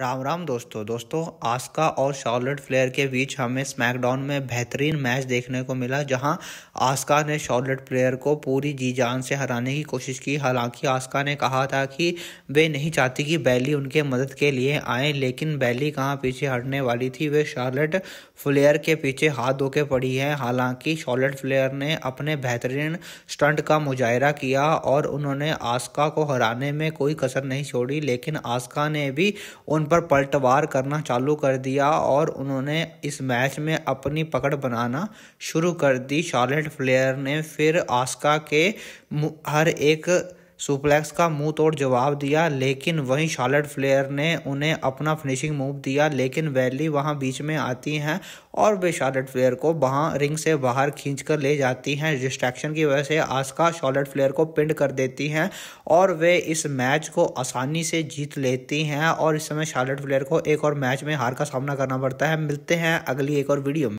राम राम दोस्तों दोस्तों आस्का और शॉर्लेट फ्लेयर के बीच हमें स्मैकडाउन में बेहतरीन मैच देखने को मिला जहां आस्का ने शॉर्लेट फ्लेयर को पूरी जी जान से हराने की कोशिश की हालांकि आस्का ने कहा था कि वे नहीं चाहती कि बैली उनके मदद के लिए आए लेकिन बैली कहां पीछे हटने वाली थी वे शॉर्लेट फ्लेयर के पीछे हाथ धो के पड़ी है हालांकि शॉर्लेट फ्लेयर ने अपने बेहतरीन स्टंट का मुजाहरा किया और उन्होंने आस्का को हराने में कोई कसर नहीं छोड़ी लेकिन आस्का ने भी उन उन पर पलटवार करना चालू कर दिया और उन्होंने इस मैच में अपनी पकड़ बनाना शुरू कर दी शार्लेट फ्लेयर ने फिर आस्का के हर एक सुप्लेक्स का मुंह तोड़ जवाब दिया लेकिन वहीं शार्लट फ्लेयर ने उन्हें अपना फिनिशिंग मूव दिया लेकिन वैली वहां बीच में आती हैं और वे शार्लेट फ्लेयर को वहां रिंग से बाहर खींच कर ले जाती हैं डिस्ट्रैक्शन की वजह से आस्का शार्लेट फ्लेयर को पिंड कर देती हैं और वे इस मैच को आसानी से जीत लेती हैं और इस समय शार्लट फ्लेयर को एक और मैच में हार का सामना करना पड़ता है मिलते हैं अगली एक और वीडियो में